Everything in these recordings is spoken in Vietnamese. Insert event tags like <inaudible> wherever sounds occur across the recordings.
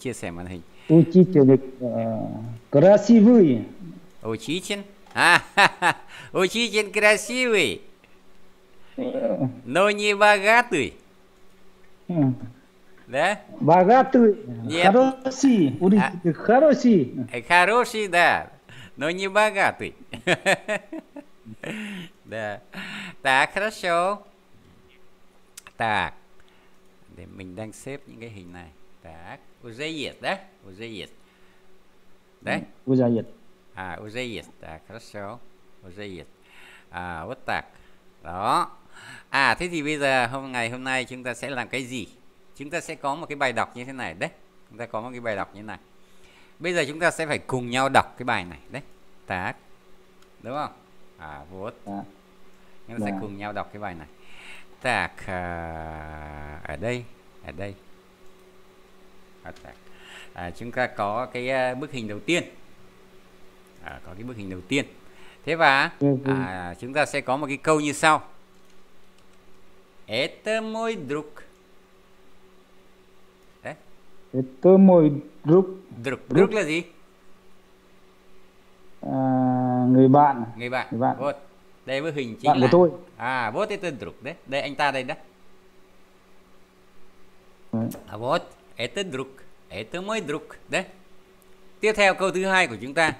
chia sẻ màn hình Учитель красивый Учитель? <laughs> учитель красивый Но ну, не богатый да? Богатый, Нет. хороший, а, хороший. Э, хороший, да, но не богатый. <laughs> Да. Так, хорошо. Так. Để mình đang xếp những cái hình này. Так, уже есть, да? Уже есть. Да? Уже есть. А, уже есть. Так, хорошо. Уже есть. À, вот так. À, đó. À, thế thì bây giờ hôm ngày hôm nay chúng ta sẽ làm cái gì? Chúng ta sẽ có một cái bài đọc như thế này đấy. Chúng ta có một cái bài đọc như thế này. Bây giờ chúng ta sẽ phải cùng nhau đọc cái bài này đấy. Так. Đúng không? À, вот. Да. Dạ. Chúng ta да. sẽ dạ. cùng nhau đọc cái bài này. Так, à, ở đây, ở đây abstract à, chúng ta có cái à, bức hình đầu tiên à, có cái bức hình đầu tiên thế và ừ, ừ. à, chúng ta sẽ có một cái câu như sau Это мой друг Đấy. Это мой друг друг друг là gì à, người bạn người bạn người bạn Vốt. đây bức hình chính bạn là của tôi à vốt tên druck đấy đây anh ta đây đó à, vốt это друг, это мой друг. Đấy. Tiếp theo câu thứ hai của chúng ta.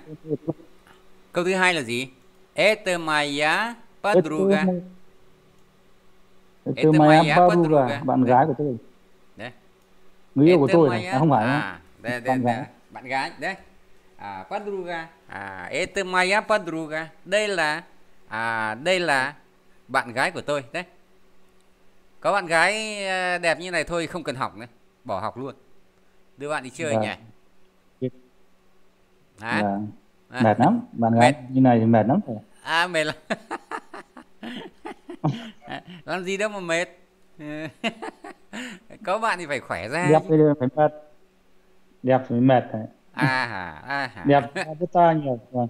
Câu thứ hai là gì? Это моя подруга. Это моя подруga, bạn gái của tôi. Đấy. Người yêu của tôi này, không phải. À, đây, đây, bạn gái. Bạn gái, đấy. À, подруга. À, это моя подруга. Đây là à đây là bạn gái của tôi đấy có bạn gái à, đẹp như này thôi không cần học nữa bỏ học luôn đưa bạn đi chơi vâng. nhỉ hả À. mệt lắm bạn mệt. gái như này thì mệt lắm rồi à mệt lắm <laughs> làm gì đâu mà mệt <laughs> có bạn thì phải khỏe ra đẹp thì phải mệt đẹp thì mệt đấy à hả à hả à, à. đẹp với ta nhiều vâng.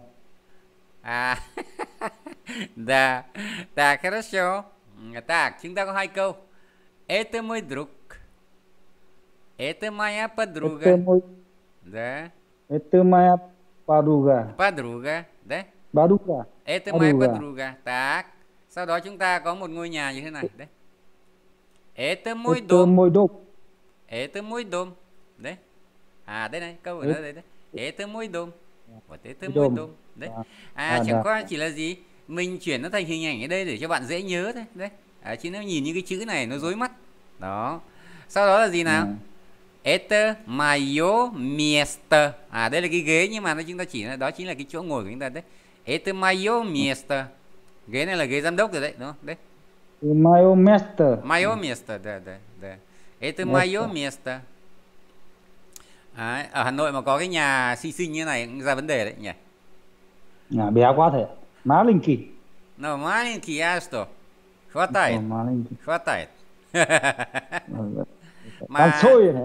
à да так хорошо так chúng ta có hai câu это мой друг Это моя подруга. Это мой... Да. Это моя подруга. Подруга, да? Подруга. Это подруга. моя подруга. Так. Sau đó chúng ta có một ngôi nhà như thế này. Đấy. Это мой Это дом. мой дом. Это мой дом. Đấy. À đây này, câu ở đây đây. đấy. Это мой дом. Вот это мой дом. Đấy. À, à chẳng qua chỉ là gì? Mình chuyển nó thành hình ảnh ở đây để cho bạn dễ nhớ thôi. Đấy. À, chứ nếu nhìn những cái chữ này nó rối mắt. Đó. Sau đó là gì nào? Ừ. Это мое место. À đây là cái ghế nhưng mà nó chúng ta chỉ là đó chính là cái chỗ ngồi của chúng ta đấy. Это мое место. Ghế này là ghế giám đốc rồi đấy, đúng không? Đấy. Мое место. Мое место, да, да, да. Это мое место. À, ở Hà Nội mà có cái nhà xinh xinh như này cũng ra vấn đề đấy nhỉ. Nhà bé quá thế. Маленький. No, маленький, а что? Хватает. Хватает mà đang sôi này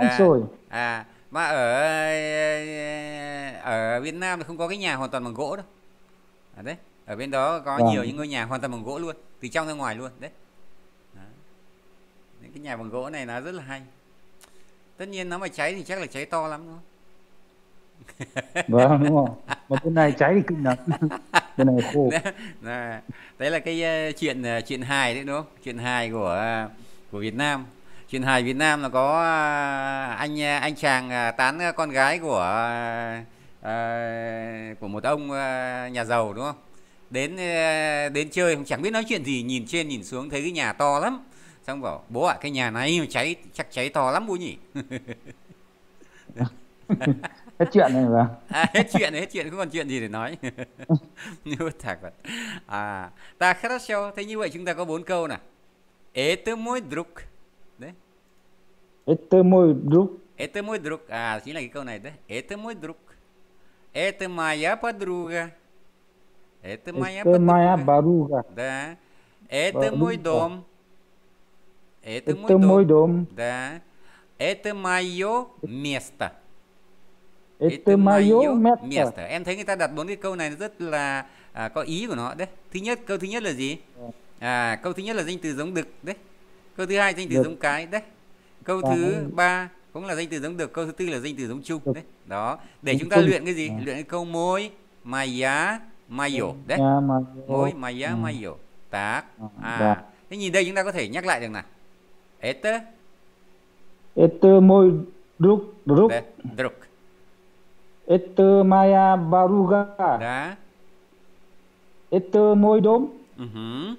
đang à, sôi à mà ở ở Việt Nam thì không có cái nhà hoàn toàn bằng gỗ đâu à đấy ở bên đó có à. nhiều những ngôi nhà hoàn toàn bằng gỗ luôn từ trong ra ngoài luôn đấy đó. những cái nhà bằng gỗ này nó rất là hay tất nhiên nó mà cháy thì chắc là cháy to lắm đúng không vâng đúng không mà bên này cháy thì kinh lắm <laughs> bên này khô đấy là cái ờ, chuyện ờ, chuyện hài đấy đúng không chuyện hài của ờ, của Việt Nam truyền hài Việt Nam là có à, anh à, anh chàng à, tán con gái của của một ông nhà giàu đúng không đến đến chơi chẳng biết nói chuyện gì nhìn trên nhìn xuống thấy cái nhà to lắm xong bảo bố ạ à, cái nhà này cháy chắc cháy to lắm bố nhỉ <laughs> hết chuyện rồi mà <laughs> à, hết chuyện hết chuyện không còn chuyện gì để nói như thật vậy à ta khá thế như vậy chúng ta có bốn câu nè ế tới mối druk Это мой друг. Это мой друг. À, chính là cái câu này đấy. Это мой друг. Это моя подруга. Это моя Это подруга. моя подруга. Да. Это подруга. мой дом. Это, Это мой, дом. мой дом. Да. Это мое место. Это мое место. место. Em thấy người ta đặt bốn cái câu này rất là à, có ý của nó đấy. Thứ nhất, câu thứ nhất là gì? Dạ. À, câu thứ nhất là danh từ giống đực đấy. Câu thứ hai danh từ được. giống cái đấy câu ờ, thứ ba cũng là danh từ giống được câu thứ tư là danh từ giống chung đấy đó để chúng ta luyện cái gì ờ. luyện cái câu mối mày giá mày hiểu đấy mối mày giá mày hiểu ừ. tác ờ, à dạ. thế nhìn đây chúng ta có thể nhắc lại được nào Este. Este môi druk druk. Druk. Este maya baruga. Đã. Este môi đốm. Uh ừ -huh.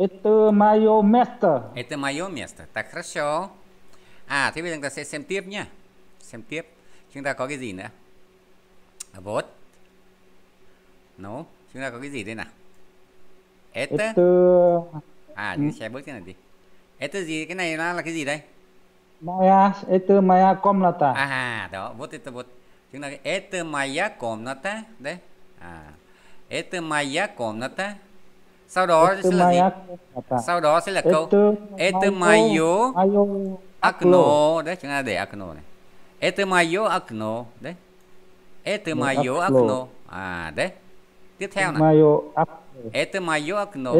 Это мое место. Это мое место. Так, хорошо. À, thế bây giờ chúng ta sẽ xem tiếp nhé. Xem tiếp. Chúng ta có cái gì nữa? Вот. À, no. Chúng ta có cái gì đây nào? Это... Это... À, ta sẽ bước cái này đi. Это gì? Cái này là, là cái gì đây? Моя, это моя комната. À, đó. Вот это вот. Chúng ta cái это моя комната. Đấy. À. Это моя комната sau đó sẽ là gì sau đó sẽ là câu etumayo akno đấy chúng ta để akno này etumayo akno đấy etumayo akno à đấy tiếp theo này etumayo akno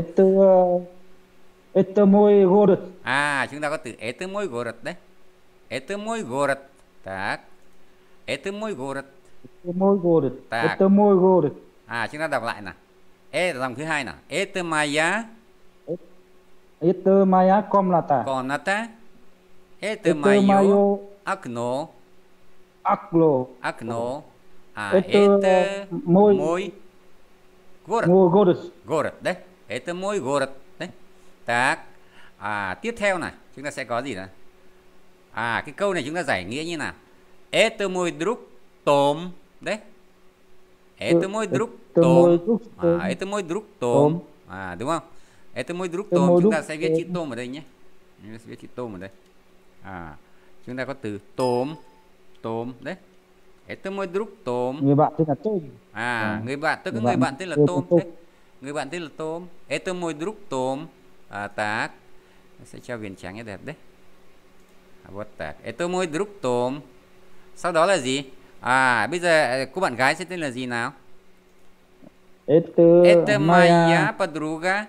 etumoy gorod à chúng ta có từ etumoy gorod đấy etumoy gorod tak etumoy gorod etumoy gorod etumoy gorod à chúng ta đọc lại nào E dòng thứ hai nào. Etemaya. Etemaya komlata. Konata. Etemayo akno. Aklo. Akno. À, ete môi môi gorod. Gorod. Gorod đấy. Ete môi gorod đấy. Tak. À, tiếp theo này, chúng ta sẽ có gì nữa? À, cái câu này chúng ta giải nghĩa như nào? Ete môi druk tom đấy. Это мой друг Том. À, это мой друг Том. À, đúng không? Это мой друг Tom. Chúng ta sẽ viết chữ Tom ở đây nhé. Chúng ta sẽ viết chữ Tom ở đây. À, chúng ta có từ Tom. Tom đấy. Это мой друг Tom. Người bạn tên là Tom. À, à, người bạn tức người, người bạn tên là Tom đấy. Người bạn tên là Tom. Это мой друг Tom. À, так. Sẽ treo viền trắng cho đẹp đấy. Вот так. Это мой друг Tom. Sau đó là gì? À bây giờ à, cô bạn gái sẽ tên là gì nào? Это, Это моя подруга.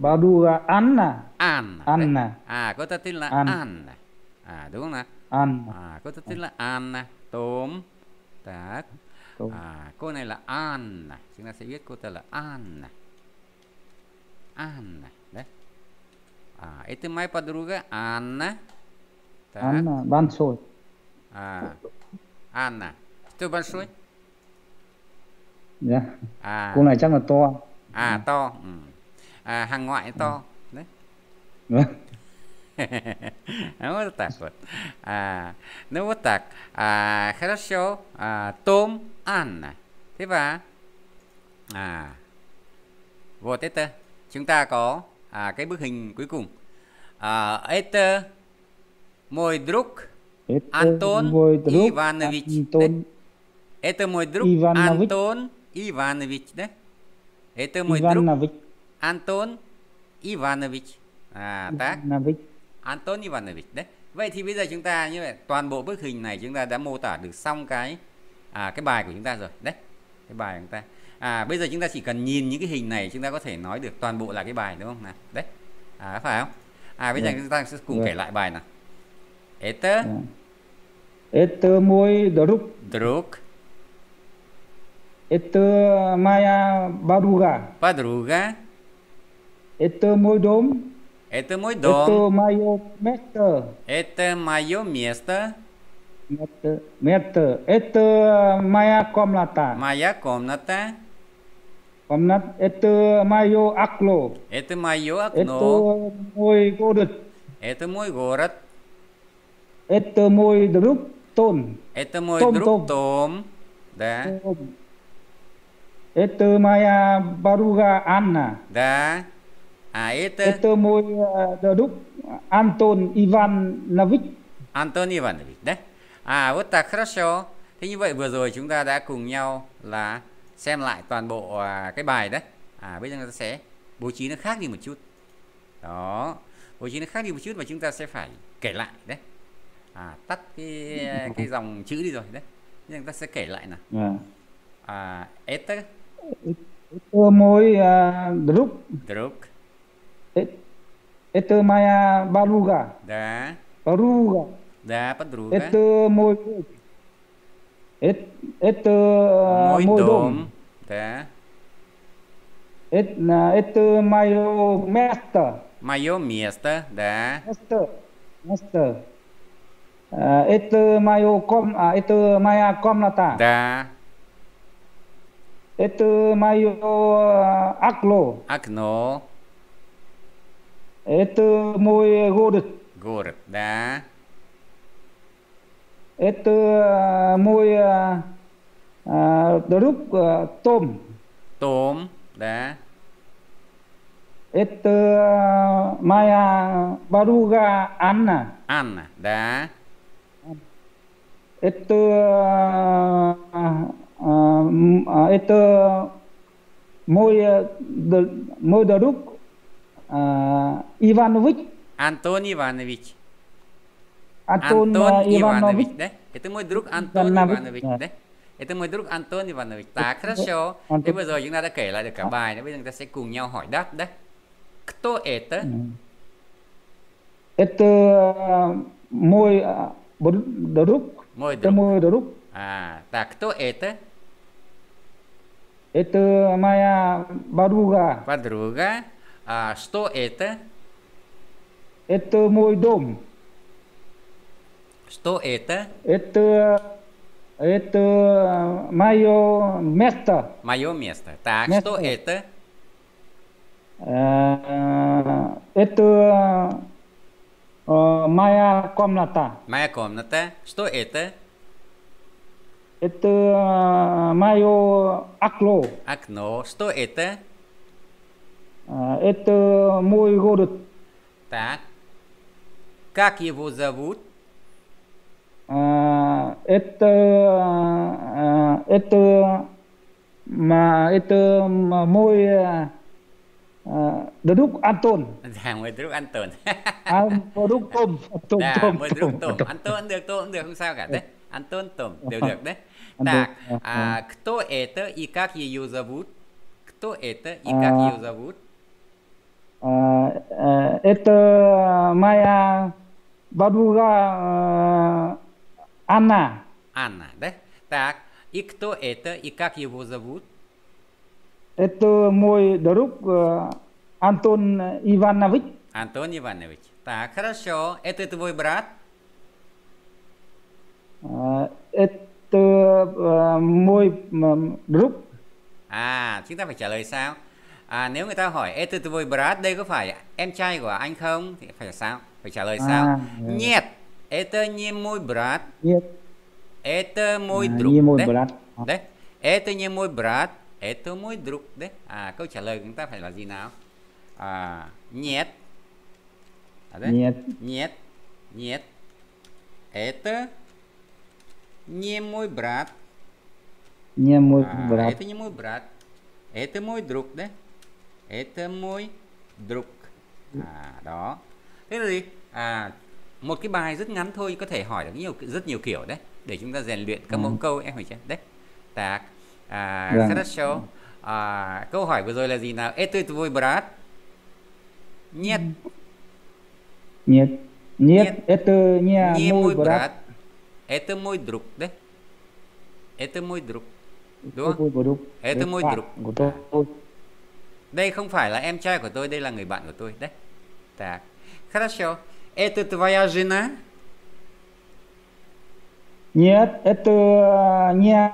Подруга Анна. Анна. Анна. À cô ta tên là Anna. Anna. À đúng không nào? Anna. À cô ta tên là Anna. Tôm. Так. À cô này là Anna. Chúng ta sẽ viết cô ta là Anna. Anna đấy А, это моя подруга Анна. Так. Анна Бансой. А, Анна. Ты большой? Dạ. À. Cô này chắc là to. À ừ. to. Ừ. À, hàng ngoại to. Ừ. Đấy. Vâng. <laughs> nó вот так вот. А, ну вот так. А, хорошо. tôm, ăn Анна. Thế và à, vô tết tơ, chúng ta có à, cái bức hình cuối cùng. À, это môi druk Антон Иванович. Антон. Да? Это мой друг Иванович. Антон Иванович, да? Это мой Иванович. друг Антон Иванович. À, так. Иванович. Anton Ivanovic đấy. Vậy thì bây giờ chúng ta như vậy toàn bộ bức hình này chúng ta đã mô tả được xong cái à, cái bài của chúng ta rồi đấy. Cái bài của chúng ta. À, bây giờ chúng ta chỉ cần nhìn những cái hình này chúng ta có thể nói được toàn bộ là cái bài đúng không nào? Đấy. À, phải không? À bây giờ vâng. chúng ta sẽ cùng vâng. kể lại bài nào. Это? Это мой друг. Друг. Это моя подруга. Подруга. Это мой дом. Это мой дом. Это мое место. Это мое место. Место. место. Это моя комната. Моя комната. Комнат. Это мое окно. Это мое окно. Это мой город. Это мой город. Etemoy drup tôm. Etemoy drup tôm. Да. Это моя баруга Анна. Да. А это... Это мой друг Антон Иванович. Антон Иванович, да? À, вот так, хорошо. Thế như vậy vừa rồi chúng ta đã cùng nhau là xem lại toàn bộ à, cái bài đấy. À, bây giờ chúng ta sẽ bố trí nó khác đi một chút. Đó, bố trí nó khác đi một chút và chúng ta sẽ phải kể lại đấy à, tắt cái cái dòng chữ đi rồi đấy nhưng ta sẽ kể lại nè dạ. à. à este este môi druk druk este maya baruga da dạ. baruga da dạ, padruga este môi et este uh, à, môi dom da na este à, mayo master mayo master da master master Uh, ờ, mayo com à, uh, este maya com là ta. Da. Dạ. Este mayo aklo. Akno. Este môi gold. Gold da. Dạ. Este à, uh, môi uh, uh, drup uh, à, tôm. da. Dạ. Este maya baruga anna. Anna da это, это мой, мой друг Иванович. Антон Иванович. Антон, Антон Иванович, Иванович, да? Это мой друг Антон Иванович, Иванович да? да? Это мой друг Антон Иванович. Так, хорошо. Антон. Thế vừa rồi chúng ta đã kể lại được cả bài nữa. Bây giờ chúng ta sẽ cùng nhau hỏi đáp đấy. Кто это? Это мой друг Мой друг. Это мой друг. А, так, кто это? Это моя подруга. Подруга. А что это? Это мой дом. Что это? Это это мое место. Мое место. Так, место. что это? Э, это Э, моя комната. Моя комната. Что это? Это э, мое окно. Окно. Что это? Э, это мой город. Так. Как его зовут? Это это это мой Druk Anton. <laughs> Dạ mời Druk Anton. à, Druk Tôm. Tôm, dạ, tôm, mời Druk Tôm. Anton được, Tôm được không sao cả đấy. Антон Том, đều được đấy. Так, а кто это и как ее зовут? Кто это и как ее зовут? Это э, моя подруга э, Анна. Анна, да? Так, и кто это и как его зовут? Это мой друг Антон Иванович. Антон Иванович. Так, хорошо. Это твой брат? Это мой друг. À, chúng ta phải trả lời sao? À, nếu người ta hỏi Это твой брат, đây có phải em trai của anh không? Thì phải sao? Phải trả lời sao? À, Нет, это не мой брат. Нет. Это мой друг. Не мой брат. Đấy. Это не мой брат. Это мой друг. Đấy. À, câu trả lời của chúng ta phải là gì nào? À, nhiệt À, đấy. Нет. nhiệt Нет. Это не мой брат. Не мой а, брат. Это не мой брат. Это мой đấy. Это мой друг. À, đó. Thế là gì? À, một cái bài rất ngắn thôi có thể hỏi được nhiều rất nhiều kiểu đấy để chúng ta rèn luyện các mẫu ừ. câu em phải chứ đấy tạc À, yeah. Хорошо. À, câu hỏi vừa rồi là gì nào? Это твой брат? Нет. Нет. Нет, Нет. это не, не мой, мой брат. брат. Это мой друг, да? Это мой друг. Đúng không? Это мой друг. Của tôi. Đây không phải là em trai của tôi, đây là người bạn của tôi. Đấy. Так. Хорошо. Это твоя жена? Нет, это не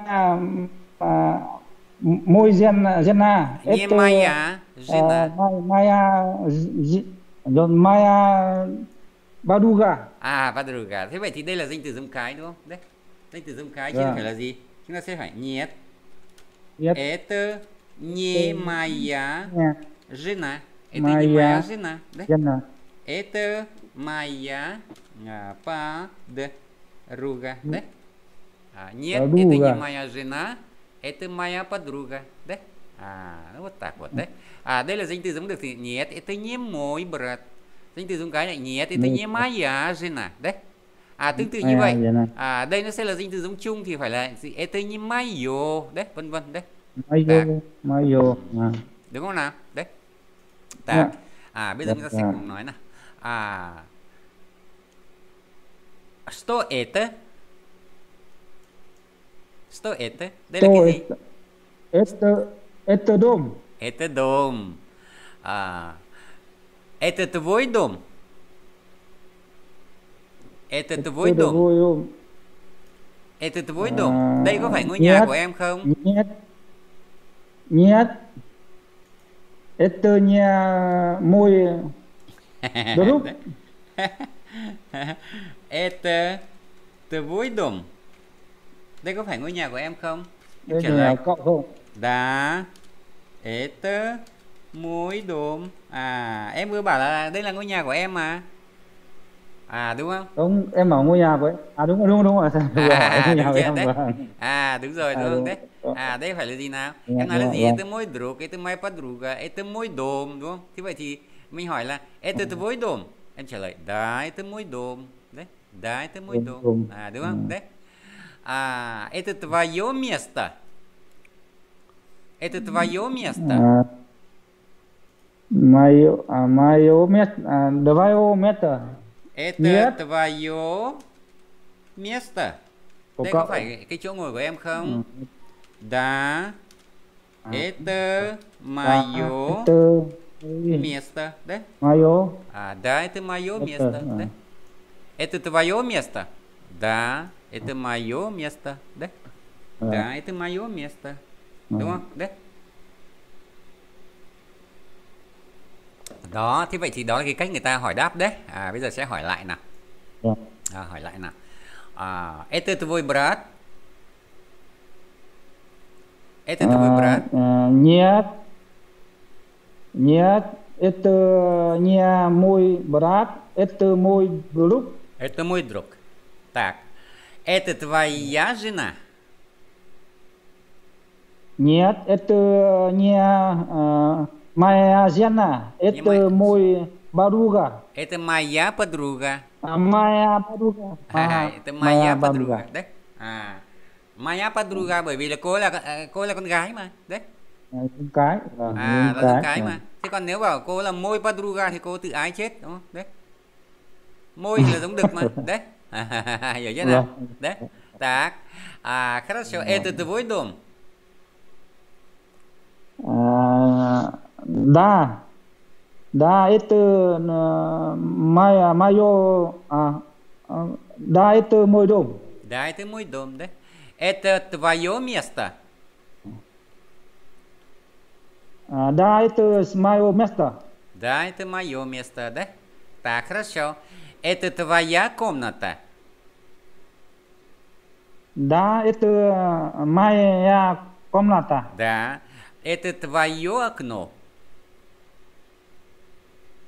À, môi gen gena à, este Maya Maya John Maya Baduga à Baduga thế vậy thì đây là danh từ giống cái đúng không đấy danh từ giống cái chứ không dạ. phải là gì chúng ta sẽ phải nhiệt Et это не моя жена это Maya, моя dạ. Đấy. да это моя подруга да нет это не моя Это моя подруга, да? À, nó вот так вот, đấy. À, đây là danh từ giống được thì нет, это не мой брат. Danh từ giống cái này нет, это не моя жена, đấy. À, tương tự như à, vậy. À, đây nó sẽ là danh từ giống chung thì phải là gì? Это не моё, đấy, vân vân, đấy. Моё, моё. À. Đúng không nào? Đấy. Так. Dạ. À, bây giờ dạ, chúng ta sẽ dạ. cùng nói nào. À, что это? Что это, Что это? Это, это дом. Это дом. А, это твой дом? Это, это твой дом? дом. Это твой а, дом? Đây có phải ngôi нет, của em không? Нет. Нет. Это не мой <laughs> друг. это твой дом? Đây có phải ngôi nhà của em không? Em trả lời cậu không? Đá Ế tơ, Muối đốm À em vừa bảo là đây là ngôi nhà của em mà À đúng không? Đúng, em ở ngôi nhà của em. À đúng rồi, <laughs> đúng à, à, đúng rồi. À, đúng, rồi, đấy. à đúng rồi, đúng, à, đúng. đấy. À đây phải là gì nào? Đúng, em nói là gì? Em tôi mối đốm, em tôi mai bắt druk, em tôi mối đốm đúng không? Thế vậy thì mình hỏi là em tôi mối đốm, Em trả lời, đấy tôi mối đốm Đấy, đấy tôi mối đốm. À đúng không? Ừ. Đấy. А, это твое место? Это твое место? Мое, мое место, давай его место. Это Нет. твое место? Của Đây có phải cái chỗ ngồi của em không? Ừ. Да. А. Это а, мое это... место, да? Мое. А, да, это мое это... место, а. да? Это твое место? Да. это мое место, да? Да, да это мое место. Đúng không? Đấy. Đó, thế vậy thì đó là cái cách người ta hỏi đáp đấy. À, bây giờ sẽ hỏi lại nào. À, hỏi lại nào. À, это твой брат? Это твой брат? Нет. Нет, это не мой брат, это мой друг. Это мой друг. Так. Это твоя жена? Нет, это не э, моя жена, это не моя... мой подруга. Это моя подруга. А, моя подруга. Ага, это моя, моя подруга, подруга, да? À, Maya Padruga bởi vì là cô là ờ, cô là con gái mà, đấy. Con cái. À, là con cái dạ. mà. Thế còn nếu bảo cô là môi Padruga thì cô tự ái chết đúng không? Đấy. Môi là giống đực mà, <laughs> đấy. Йогена? Да. да? Так. А, хорошо, да. это твой дом? А, да. Да, это моя, мое... А, а, да, это мой дом. Да, это мой дом, да? Это твое место? А, да, это мое место. Да, это мое место, да? Так, хорошо. Это твоя комната? Да, это моя комната. Да. Это твое окно?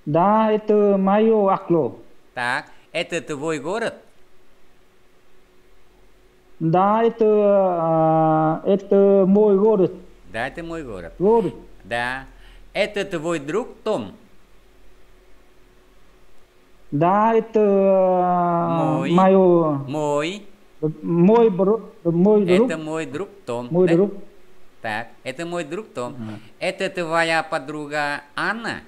Да, это мое окно. Так. Это твой город? Да, это, э, это мой город. Да, это мой город. Город. Да. Это твой друг Том? Да, это мой, мое... Мой. Мой, бро, мой друг. Это мой друг Том. Мой да? друг. Так, это мой друг Том. Угу. Это твоя подруга Анна?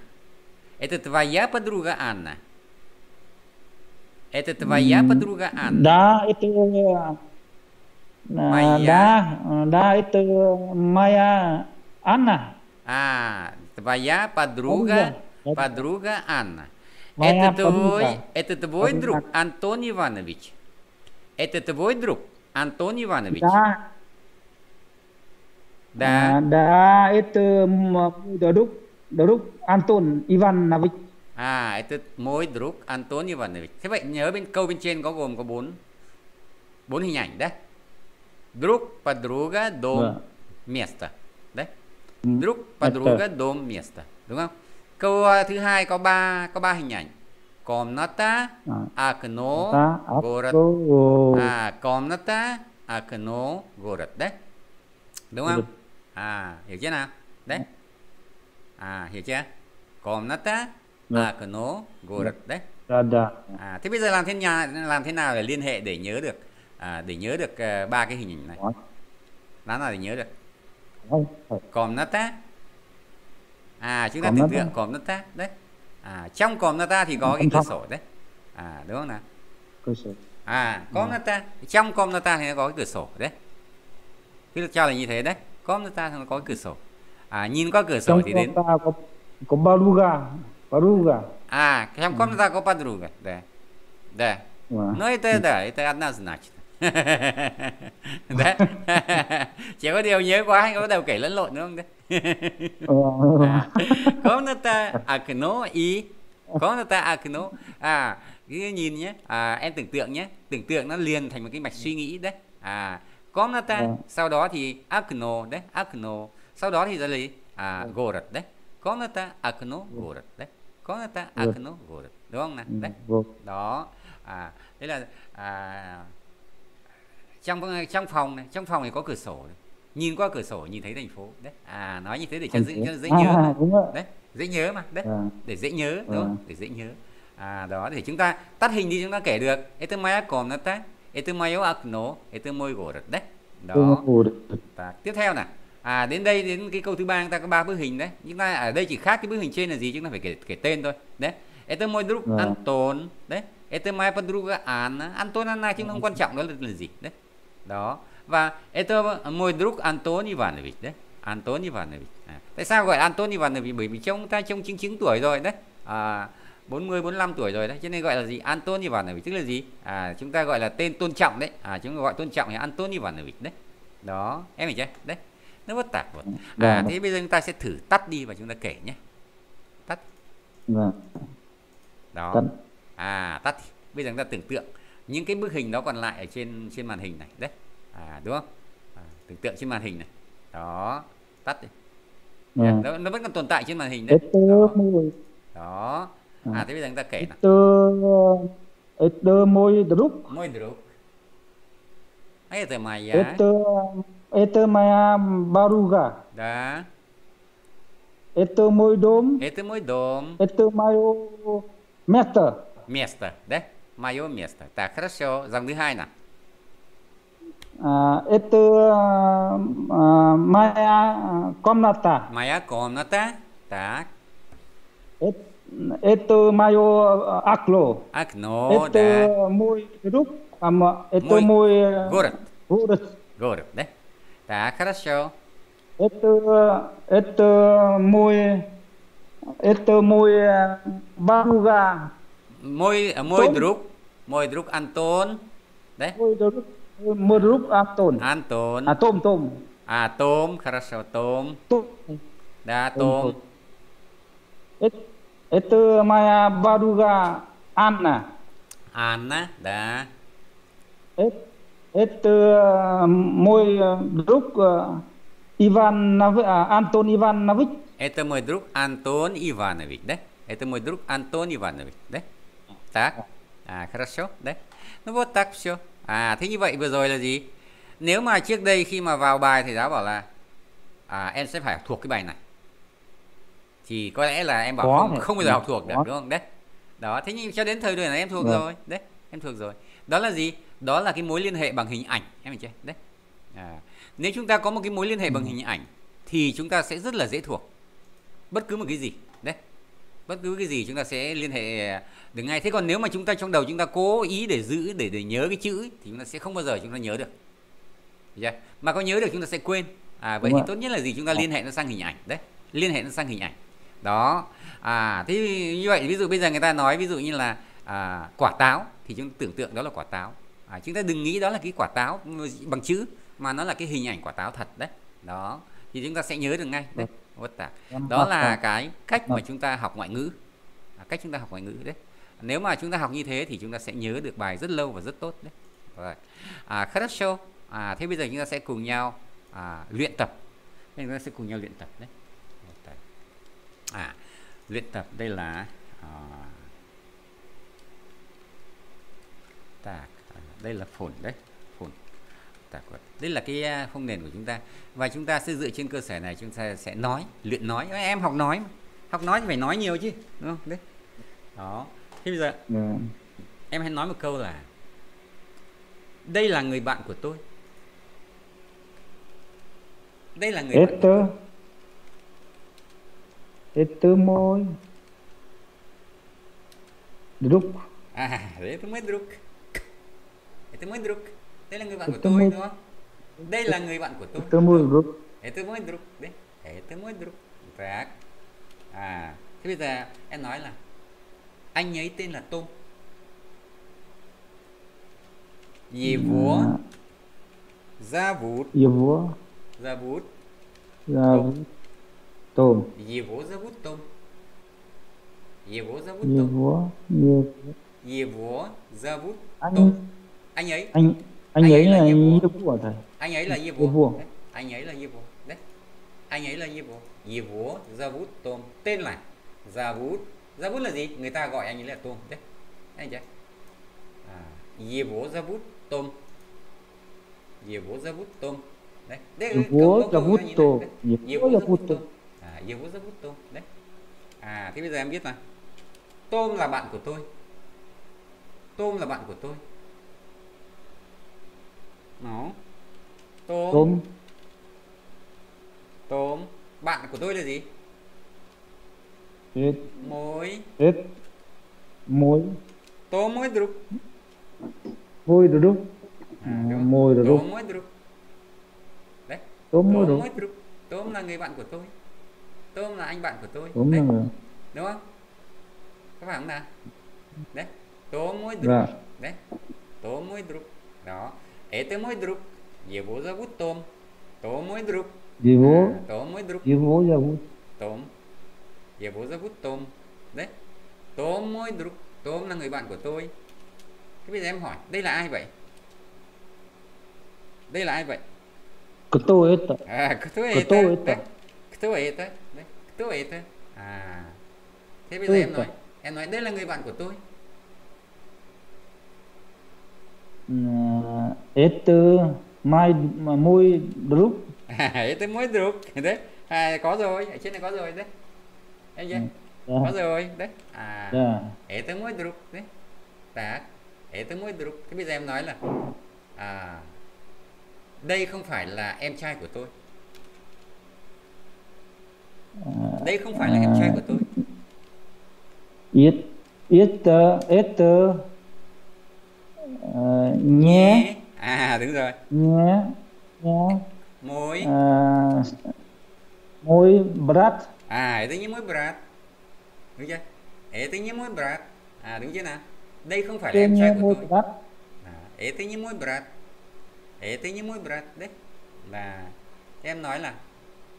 Это твоя подруга Анна? Это твоя М подруга Анна? Да, это... Э, моя? Да, да, это моя Анна. А, твоя подруга, подруга Анна. Моя это твой, это твой друг Антон Иванович. Это твой друг Антон Иванович. Да. Да. А, да, это друг, друг Антон Иванович. А, это мой друг Антон Иванович. Thế vậy nhớ bên câu bên trên có gồm có bốn bốn hình ảnh đấy. Друг, подруга, дом, место. Đấy. Друг, подруга, дом, место. Đúng không? câu ờ, thứ hai có ba có ba hình ảnh комната окно город à комната окно город đấy đúng không à hiểu chưa nào đấy dạ. à hiểu chưa комната окно город đấy dạ, dạ. à thế bây giờ làm thế nhà làm thế nào để liên hệ để nhớ được à, để nhớ được ờ, ba cái hình ảnh này đó nào để nhớ được comnata à chúng ta tưởng tượng còm nát ta đấy à trong còm nát ta thì có cái cửa sổ đấy à đúng không nào cửa sổ à có nát ta trong còm nát ta thì nó có cái cửa sổ đấy cứ được cho là như thế đấy có nát ta thì nó có cái cửa sổ à nhìn qua cửa sổ trong thì đến ta có có baruga baruga à trong còm nát ta có baruga đấy đấy Но это да, это gì đấy <laughs> chỉ có điều nhớ quá anh có đầu kể lẫn lộn đúng không đấy ờ. <laughs> ta комната окно и ta akno à, à cứ nhìn nhé à, em tưởng tượng nhé tưởng tượng nó liền thành một cái mạch suy nghĩ đấy à ta ờ. sau đó thì akno à, đấy akno à, sau đó thì ra lấy à город đấy ta akno город đấy có ta akno город đúng không nào ừ, đấy đó à thế là à, trong ờ, trong phòng này trong phòng thì có cửa sổ nhìn qua cửa sổ nhìn thấy thành phố đấy à nói như thế để cho dễ, cho dễ nhớ à, đúng rồi. đấy dễ nhớ mà đấy à. để dễ nhớ dạ. đúng à. để dễ nhớ à đó để chúng ta tắt hình đi chúng ta kể được etemaya còn nó tắt etemayo akno etemoy gorat đấy đó à, tiếp theo nè à đến đây đến cái câu thứ ba chúng ta có ba bức hình đấy chúng ta ở đây chỉ khác cái bức hình trên là gì chúng ta phải kể kể tên thôi đấy etemoy druk dạ. anton đấy etemaya padruga an anton anna chúng không quan trọng đó là, là gì đấy đó và Eter à, môi druk Anton Ivanovich đấy Anton Ivanovich à. tại sao gọi Anton Ivanovich bởi vì trong ta trong chín chín tuổi rồi đấy à, 40 45 tuổi rồi đấy cho nên gọi là gì Anton Ivanovich tức là gì à, chúng ta gọi là tên tôn trọng đấy à chúng ta gọi tôn trọng là Anton Ivanovich đấy đó em hiểu chưa đấy nó vất tạp dạ, rồi à vâng. thế bây giờ chúng ta sẽ thử tắt đi và chúng ta kể nhé tắt vâng. đó à tắt bây giờ chúng ta tưởng tượng những cái bức hình đó còn lại ở trên trên màn hình này đấy à đúng không à, tưởng tượng trên màn hình này đó tắt đi à. nó, nó vẫn còn tồn tại trên màn hình đấy đó, đó. À. à thế bây giờ chúng ta kể nào Это мой друг. Мой друг. Это моя. Это это моя баруга. Да. Это мой дом. Это мой дом. Это мое место. Место, мое место. Так, хорошо. Dòng thứ а, это а, моя а, комната. Моя комната. Так. Это, это мое окно. Окно, это да. Это мой друг. Это мой, мой город. Город. Город, да? Так, хорошо. Это, это мой, это мой подруга. Э, Môi môi Tom. druk, môi druk Anton. Đấy. Môi druk môi druk Anton. Anton. À Tom Tom. À Tom, хорошо, Tom. Tom. Да, Tom. Это, это моя подруга Анна. Анна, да. Это, это мой друг Иван Антон Иванович. Это мой друг Антон Иванович, да? Это мой друг Антон Иванович, да? Так. À, хорошо. Đấy. Ну вот так все. À, thế như vậy vừa rồi là gì? Nếu mà trước đây khi mà vào bài thầy giáo bảo là à, em sẽ phải thuộc cái bài này. Thì có lẽ là em bảo Có không, không bao giờ học thuộc được đúng không? Đấy. Đó, thế nhưng cho đến thời điểm này em thuộc được. Vâng. rồi. Đấy, em thuộc rồi. Đó là gì? Đó là cái mối liên hệ bằng hình ảnh em hiểu chưa? Đấy. À, nếu chúng ta có một cái mối liên hệ bằng ừ. hình ảnh thì chúng ta sẽ rất là dễ thuộc bất cứ một cái gì đấy bất cứ cái gì chúng ta sẽ liên hệ à, được ngay thế còn nếu mà chúng ta trong đầu chúng ta cố ý để giữ để để nhớ cái chữ thì chúng ta sẽ không bao giờ chúng ta nhớ được yeah. mà có nhớ được chúng ta sẽ quên à vậy Đúng thì tốt nhất là gì chúng ta liên hệ nó sang hình ảnh đấy liên hệ nó sang hình ảnh đó à thế như vậy ví dụ bây giờ người ta nói ví dụ như là à, quả táo thì chúng ta tưởng tượng đó là quả táo à, chúng ta đừng nghĩ đó là cái quả táo bằng chữ mà nó là cái hình ảnh quả táo thật đấy đó thì chúng ta sẽ nhớ được ngay đấy vất tả đó là cái cách mà chúng ta học ngoại ngữ à, cách chúng ta học ngoại ngữ đấy nếu mà chúng ta học như thế thì chúng ta sẽ nhớ được bài rất lâu và rất tốt đấy rồi à, show. à, thế bây giờ chúng ta sẽ cùng nhau à, luyện tập nên chúng ta sẽ cùng nhau luyện tập đấy à luyện tập đây là à, tạc à, đây là phổn đấy tạp vật đây là cái phong nền của chúng ta và chúng ta sẽ dựa trên cơ sở này chúng ta sẽ nói luyện nói em học nói mà. học nói thì phải nói nhiều chứ đúng không đấy đó thế bây giờ yeah. Dạ. em hãy nói một câu là đây là người bạn của tôi đây là người Ê bạn tớ. Это мой друг. А, это мой друг. Это мой друг đây là người bạn của tôi đúng không đây là người bạn của tôi tôi môi друг tôi мой друг đấy tôi мой друг так à thế bây giờ em nói là anh ấy tên là gì à. gì vút vút Tom его зовут его зовут зовут Том его зовут Том его зовут gì его его vút Том anh ấy anh anh, anh ấy, ấy là như vua. vua thầy anh ấy là như vua, vua. anh ấy là như vua đấy anh ấy là như vua như vua javut tôm tên là javut javut là gì người ta gọi anh ấy là tôm đấy anh chưa à, như vua javut tôm như vua javut tôm đấy đấy ừ, vua javut tôm như vua javut tôm à như vua javut tôm đấy à thế bây giờ em biết này tôm là bạn của tôi tôm là bạn của tôi nó tôm tôm tôm bạn của tôi là gì It. mối It. mối tôm mối друг mối đúng à, mối друг tôm mối друг đấy tôm mối друг tôm là người bạn của tôi tôm là anh bạn của tôi tôm đấy. Là... đúng không các bạn không nào đấy tôm mối друг dạ. đấy tôm mối друг đó Это мой друг. Его зовут Том. Том мой друг. Его? Том мой друг. Его зовут? Том. Его зовут Том. Đấy. Tom мой друг. Tom là người bạn của tôi. Thế bây giờ em hỏi, đây là ai vậy? Đây là ai vậy? Кто это? À, кто это? Кто это? Кто это? Đấy. Кто это? À. Thế bây giờ em nói, em nói đây là người bạn của tôi. itu ờ, mai mui druk à, itu mui druk đấy à, có rồi ở trên này có rồi đấy Anh chưa yeah. Dạ. có rồi đấy à yeah. itu mui đấy tak itu mui druk thế bây giờ em nói là à đây không phải là em trai của tôi ờ, đây không phải là em trai của tôi it it uh, Ờ, nhé à đúng rồi nhé nhé mũi à, mối brat à это не mũi брат đúng chưa это не mũi брат à đúng chưa nào đây không phải là em trai của tôi brат. à, это mũi мой брат это не mũi брат đấy là em nói là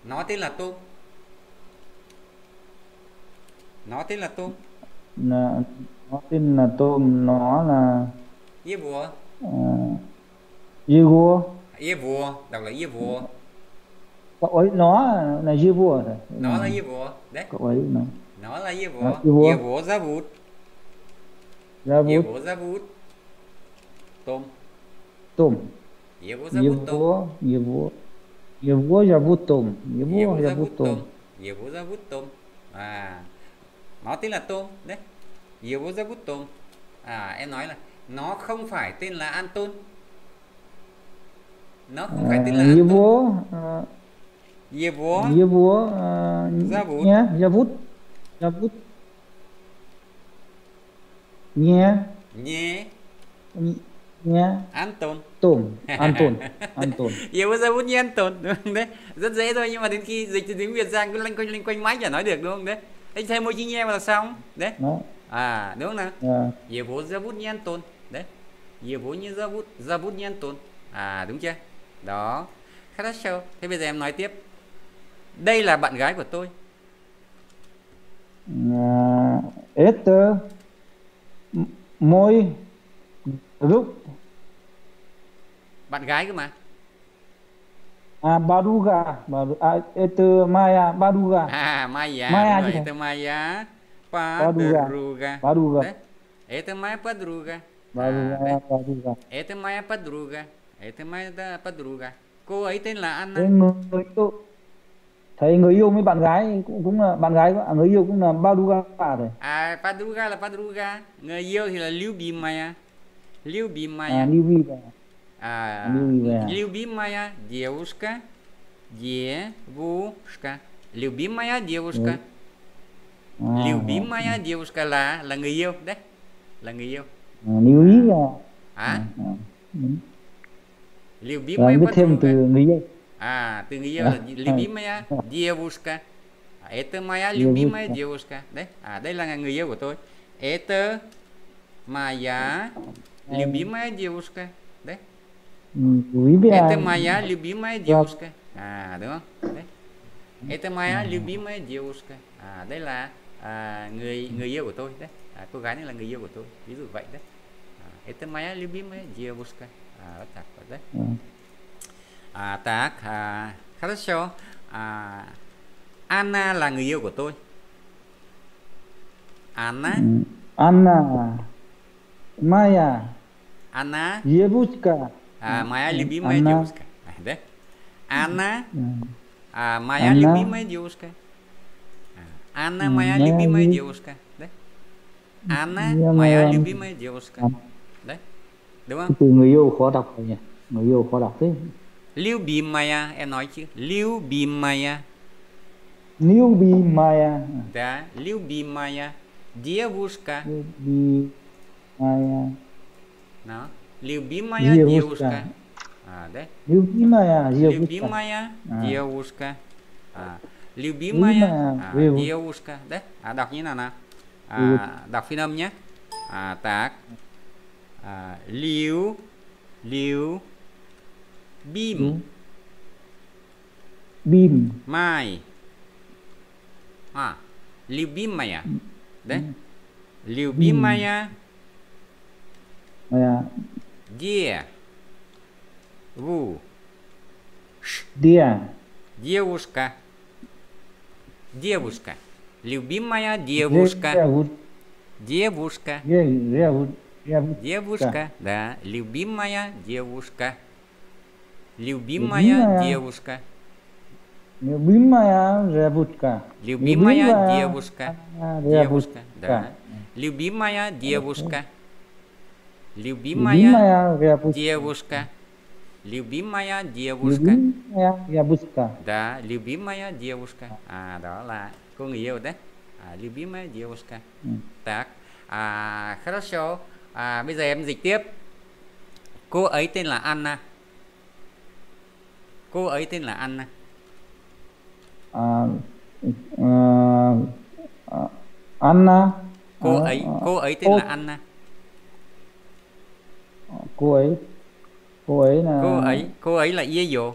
nó tên là tôm nó tên là tôm nó tên là tôm nó là Yế vua. À, Yế vua. Yế vua, đọc là Yế vua. Cậu ấy nó là Yế vua rồi. Nó là Yế vua, đấy. Cậu ấy nó. Nó là Yế vua. Yế vua ra vút. Ra vút. Yế vua ra vút. Tôm. Tôm. Yế vua ra vút tôm. Yế vua. Yế vua ra vút tôm. Yế vua ra vút tôm. Yế vua ra vút tôm. À. Nó tên là tôm, đấy. Yế vua ra vút tôm. À em nói là nó không phải tên là an tôn nó không à, phải tên là an tôn Ево. Его э, зовут. Не, зовут. Зовут. Не. Не. an tôn Том. Антон. Антон. Его зовут не Антон, đúng không đấy? Rất dễ thôi nhưng mà đến khi dịch từ tiếng Việt sang cứ lanh quanh lanh quanh mãi chả nói được đúng không đấy? Anh thêm môi chính em là xong. Đấy. À, đúng không nào? Yeah. À. vút зовут an tôn Его не зовут, зовут не Антон. À đúng chưa? Đó. Хорошо. Thế bây giờ em nói tiếp. Đây là bạn gái của tôi. Это мой друг. Bạn gái cơ mà. À, Baruga, Baru, à, это моя Baruga. À, maya моя rồi, это maya подруга. Подруга. Baruga. Это моя подруга. Madrugada, madrugada. Esta é mais a padruga. Esta é mais da padruga. Cô ấy tên là Anna. Thế người yêu, thấy người yêu với bạn gái cũng cũng là bạn gái à, người yêu cũng là Padruga rồi. À Padruga là Padruga, người yêu thì là Lưu Bì Maya. Lưu à, à Lưu Bì Maya. А, любимая девушка, девушка, любимая девушка, любимая девушка là là người yêu đấy, là người yêu. любимая ý à, à. любимая подруга thêm từ người yêu а ты ее à. любимая девушка это моя любимая девушка đấy à đây là người yêu của tôi это моя любимая девушка đấy это моя любимая девушка à đúng không đấy это моя любимая девушка à đây là à, người người yêu của tôi đấy а, cô gái này là người yêu của tôi ví ду vậy да а, это моя любимая девушка а, вот так вот да а, так а, хорошо а, Anna là người yêu của tôi Anna Anna Maya Anna девушка а, моя любимая Anna. девушка да Анна а, моя Anna. любимая девушка Анна моя любимая девушка Anna Nhưng, моя любимая девушка. Да? Đúng Ты Từ người yêu khó đọc rồi nhỉ. Người yêu khó đọc thế. Любимая, em nói Любимая. Любимая. Да, любимая. Девушка. Любимая. No. Любимая девушка. девушка. А, да? Любимая девушка. Любимая а. девушка. А. Любимая, любимая а, девушка. Да? А, đọc như nào nào? à, đọc phiên âm nhé à, tác à, liu liu bim bim mai а, любимая, да? Любимая. Моя. Де. Ву. Ш. Де. Девушка. Девушка. Любимая девушка. Девушка. Девушка, да. Любимая девушка. Любимая, девушка. Любимая девушка. Любимая, девушка. Девушка, да. Любимая девушка. Любимая, Любимая девушка. Любимая девушка. Любимая девушка. Да, любимая девушка. А, да, ладно. cô Кто ее, да? А, любимая девушка. Mm. Так. À, хорошо. Ừ. À, à, bây giờ em dịch tiếp. Cô ấy tên là Anna. Cô ấy tên là Anna. À, à, à Anna. Cô à, ấy, cô ấy tên cô... là Anna. Cô ấy. Cô ấy là Cô ấy, cô ấy là Yeyo.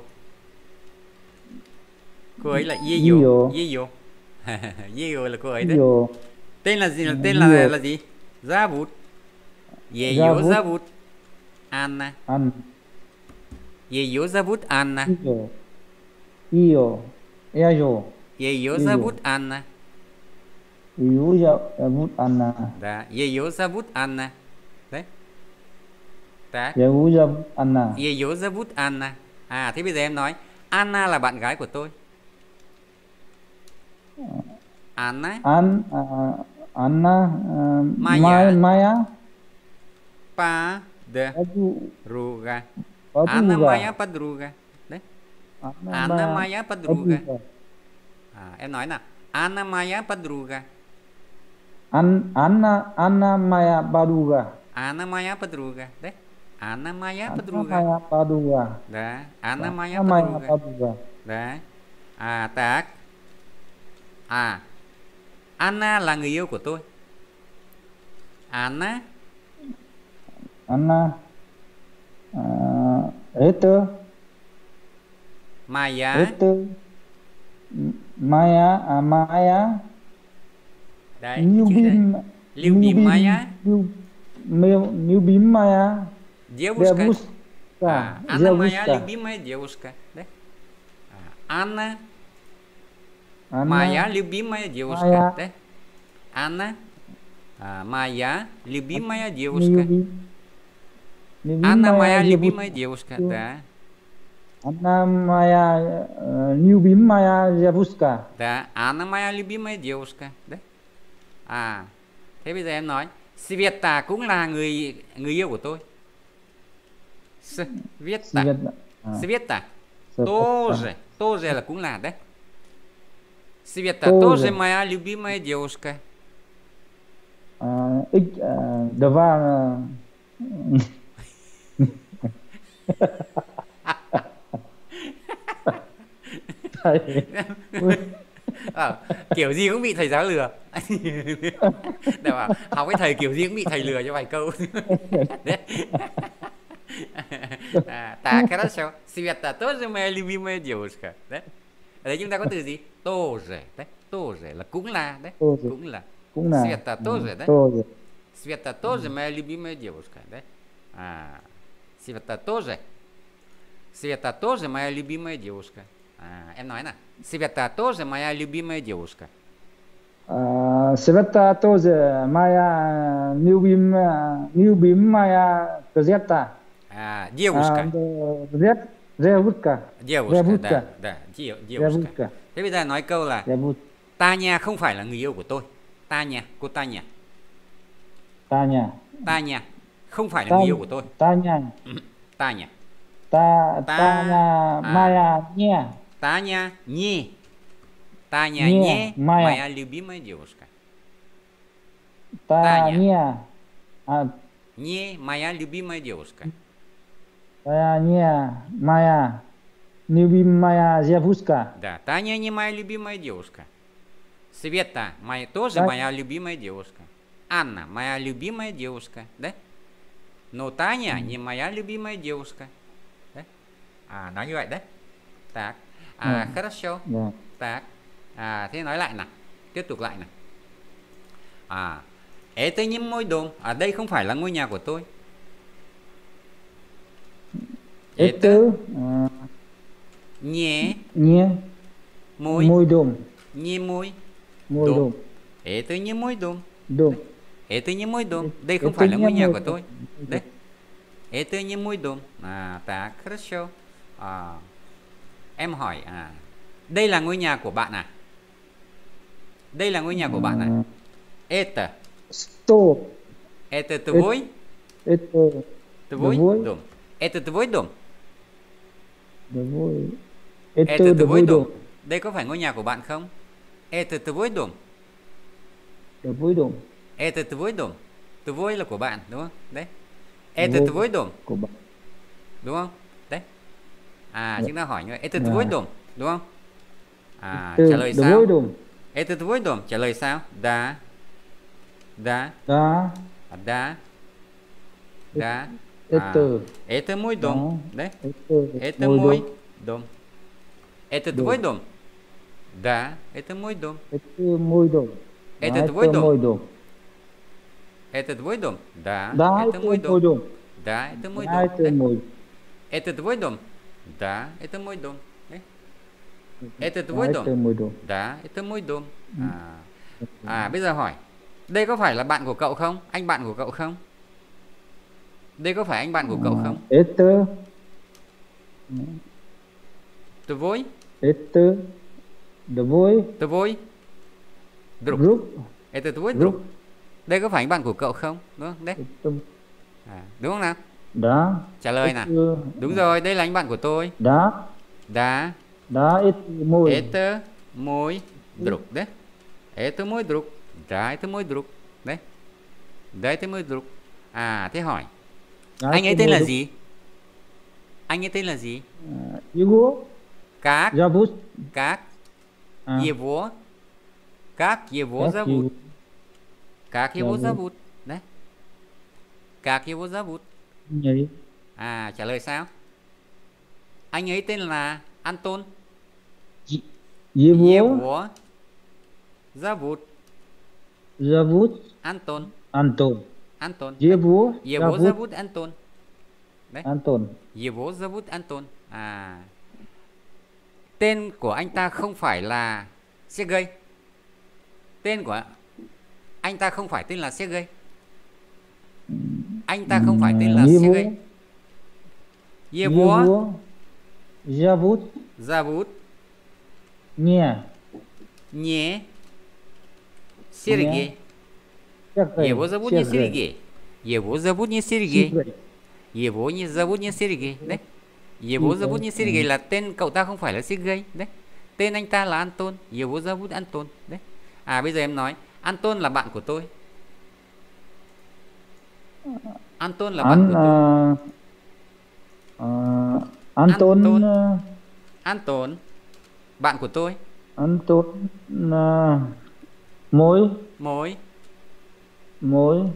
Cô ấy là Yeyo. Yeyo. Yeyo. Gio <laughs> là cô ấy đấy. Tên là gì? Tên là là gì? Gia Bút. Ye Gia Gia Bút. Anna. An. Ye Gia Bút Anna. Io. Io. Yêu Jo. Ye Gia Bút Anna. Io Gia Bút Anna. Да. Dạ, Ye Gia Bút Anna. Đấy. Так. Я его зовут Анна. Ее зовут Анна. À, thế bây giờ em nói Anna là bạn gái của tôi. Ana. An. Uh, eh, Ana. Uh, eh, Maya. Maya. Pa. De. Ruga. Ana Maya Padruga. Đấy. Ana Maya Padruga. À, em nói Ana Maya Padruga. Ah, eh, nah. An Anna Anna Maya Padruga. Anna Maya Padruga. Đấy. Anna Maya Padruga. Anna Maya Padruga. Да. Anna Maya Padruga. Да. А à Anna là người yêu của tôi Anna Anna uh, Это Maya Это Maya à Maya Đấy, Любим Любим Maya Любим Maya Девушка Девушка а, Анна Девушка. моя любимая девушка да? Анна Она... Моя любимая девушка. Моя. Да? Анна, А, моя любимая девушка. Люби... Любимая Она моя люб... любимая девушка, да. Она моя э, любимая девушка. Да, она моя любимая девушка, да. À, а, thế bây giờ em nói Sveta cũng là người người yêu của tôi. Sveta. Sveta. Sveta. Тоже, тоже là cũng là đấy. Света тоже, тоже моя любимая девушка. А, и, а, два... à, kiểu gì cũng bị thầy giáo lừa để bảo học với thầy kiểu gì cũng bị thầy lừa cho vài câu так хорошо Света тоже моя любимая девушка да ở đây chúng ta có từ gì tô rể đấy tô rể là cũng là đấy cũng là cũng là Света тоже, да? Тоже. Света тоже моя любимая девушка, да? А, Света тоже. Света тоже моя любимая девушка. À, em nói nè, тоже моя любимая девушка. Света тоже моя любимая, любимая Света. А, девушка. Uh, Девушка. Девушка, девушка. да, да, девушка. девушka. Thế bây giờ nói câu là девушka. Tanya không phải là người yêu của tôi. Tanya, cô Tanya. Tanya. Tanya không phải là ta, người yêu của tôi. Tanya. Tanya. Ta Tanya Maya не. Tanya не. Tanya не моя любимая девушка. Таня. Не моя любимая девушка. Э, не моя любимая девушка. Да, Таня не моя любимая девушка. Света моя, тоже да? моя любимая девушка. Анна моя любимая девушка, да? Но Таня не моя любимая девушка. Да? À, nói như vậy Так. À, а, ừ. Хорошо. Да. Так. À, thế nói lại nào. Tiếp tục lại nào. À, это не мой дом. À, đây không phải là ngôi nhà của tôi. Это uh, не не мой мой дом. Не мой. Мой дом. дом. Это не мой дом. Дом. Это не мой дом. Đây không Это phải là ngôi nhà của tôi. Đấy. Это не мой дом. À, так, хорошо. À, em hỏi à, đây là ngôi nhà của bạn à? Đây là ngôi nhà của bạn à? Это. Что? Это твой? Это твой дом. Это твой дом? Devoi Etervoidum. Đây có phải ngôi nhà của bạn không? Etervoidum. Etervoidum. Etervoidum. Tvoid là của bạn đúng không? Đấy. Etervoidum. Của bạn. Đúng không? Đấy. À dạ. chúng ta hỏi như vậy Etervoidum đúng không? À trả lời sao? Etervoidum trả lời sao? Đá. Đá. Đá. À, đá. Da. Это. Это мой дом, да? Это мой дом. Это твой дом? Да, это мой дом. Это мой дом. Это твой дом? Это твой дом? Да. Да, это мой дом. Да, это мой дом. Это мой. Это твой дом? Да, это мой дом. Это твой дом? Да, это мой дом. À, à bây giờ hỏi, đây có phải là bạn của cậu không? Anh bạn của cậu không? Đây có phải anh bạn của cậu không? Esto. Tôi vui. Esto. Tôi vui. Tôi vui. Друг. Друг. Это твой друг. Đây có phải anh bạn của cậu không? Đúng không? Đấy. À, đúng không nào? Đó. Trả lời nào. Đúng rồi, đây là anh bạn của tôi. Đó. Đó. Đó, ít môi. Это мой друг. Đấy. Это мой друг. Да, это мой друг. Đấy. Да, это мой друг. À, thế hỏi. Đấy, anh ấy tên là đúng. gì anh ấy tên là gì à, Igor các Javus các à. Yevor các Yevor Javut các Yevor zavut đấy các Yevor Javut nhỉ à trả lời sao anh ấy tên là Anton Yevor zavut zavut Anton Anton Антон. Его, Его зовут... зовут Антон. Đấy. Anton. Его зовут Anton. À. Tên của anh ta không phải là Sergey. Tên của anh ta không phải tên là Sergey. Anh ta không phải tên là Sergey. Его зовут зовут не не Сергей. Не. Его зовут не Сергей. Его зовут не Сергей. Его не зовут не Сергей. Đấy. Его зовут не Сергей là tên cậu ta không phải là Sergey. Đấy. Tên anh ta là Anton. Его зовут Anton. Đấy. À bây giờ em nói Anton là bạn của tôi. Anton là bạn An, của tôi. Uh, uh, Anton Anton, uh, bạn của tôi. Anton uh, mối mối mỗi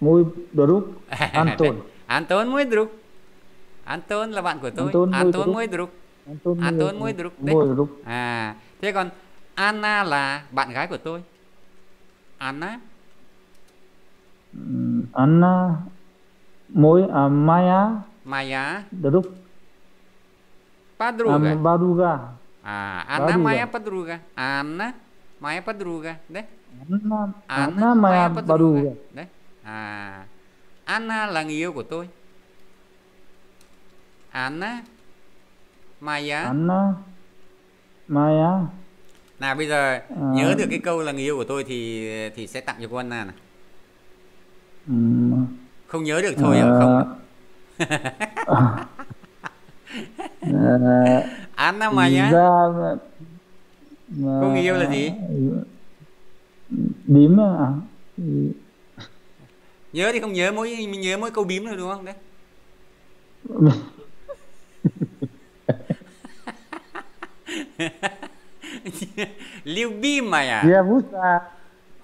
Мой друг Антон. Антон мой друг. Anton là bạn của tôi. Anton, Anton mối друг. Anton, Anton môi друг. Đấy. Môi À, thế còn Anna là bạn gái của tôi. Anna. Ừ, Anna mối à, Maya. Maya. Друг. Подруга. Um, подруга. А, она Дарья. моя подруга. Анна моя подруга, да? Анна, Анна, Анна моя подруга. Да? À, Anna là người yêu của tôi. Anna, Maya. Anna, Maya. Nào bây giờ à... nhớ được cái câu là người yêu của tôi thì thì sẽ tặng cho cô Anna này. Ừ. Không nhớ được thôi à... không? À. <laughs> Ờ, anh Anna mày nhá ra, mà, cô người yêu là gì bím à nhớ thì không nhớ mỗi mình nhớ mỗi câu bím rồi đúng không đấy Liu Bim Maya. Я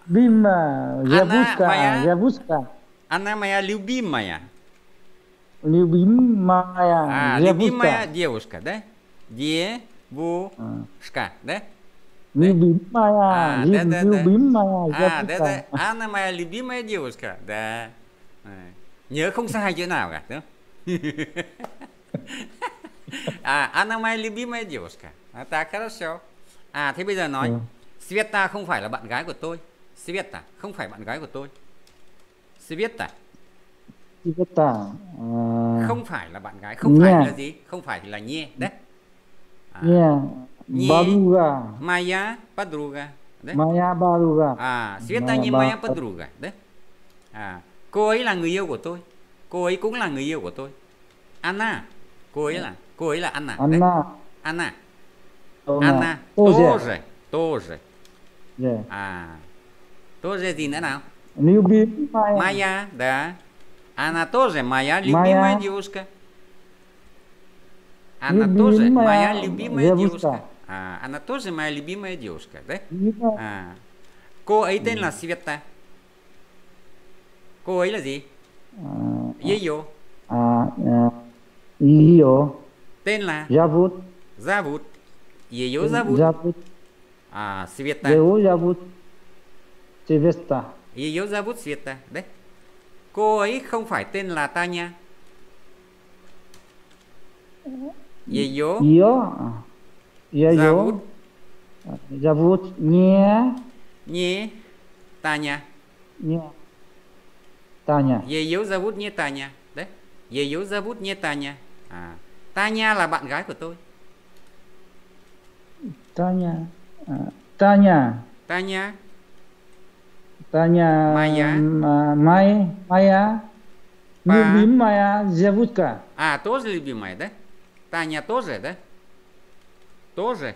Бим, я Анна моя, я Анна моя любимая. Любимая а, девушка. Любимая девушка, да? Девушка, да? Любимая, а, да, да, любимая да. девушка. А, да, да. Она моя любимая девушка, да. Nhớ không sai chữ nào cả, đúng À, она моя любимая девушка. А, так, хорошо. А, thế bây giờ nói, Света, Sveta không phải là bạn gái của tôi. Sveta không phải bạn gái của tôi. Sveta Tigota à... không phải là bạn gái không Nha. phải là gì không phải là nhé đấy à. Nha. Baruga Maya Padruga đấy Maya Baruga à Sveta như Maya Padruga đấy à cô ấy là người yêu của tôi cô ấy cũng là người yêu của tôi Anna cô ấy là cô ấy là Anna Anna đấy. Anna Anna тоже тоже yeah. à тоже dạ gì nữa nào Newbie à? Maya. Maya, dạ. да. Она тоже моя любимая моя... девушка. Она любимая тоже моя любимая девушка. девушка. А, она тоже моя любимая девушка, да? А. Cô света tên là Ее. ее. тенна зовут Zavut. Ее зовут? Zavut. Э, а, Света. Ее зовут Света. Ее зовут Света, да? cô ấy không phải tên là Tanya gì yo yo yo yo Zavut nie nie Tanya nie Tanya ее зовут не Таня đấy ее зовут не Таня à Tanya là bạn gái của tôi Tanya à, Tanya Tanya Таня Майя. А, Май, Майя. Па. Любимая зовутка. А, тоже любимая, да? Таня тоже, да? Тоже?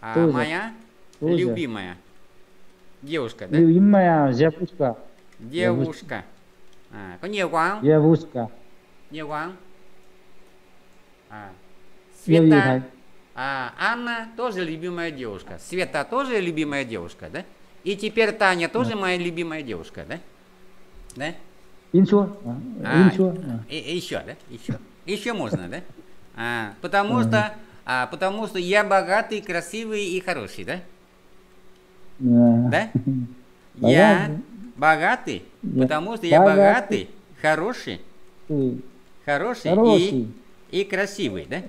А тоже. моя тоже. любимая. Девушка, да? Любимая девушка. Девушка. А, có nhiều quá Девушка. Nhiều quá Света. А, Анна тоже любимая девушка. Света тоже любимая девушка, да? И теперь Таня тоже да. моя любимая девушка, да? Да? Инчо. А, Инчо. И, а. еще, да? Еще. Еще можно, да? А, потому что, а, потому что я богатый, красивый и хороший, да? Да? <laughs> Я богатый, потому что я богатый, хороший, хороший, хороший. И, и красивый, да?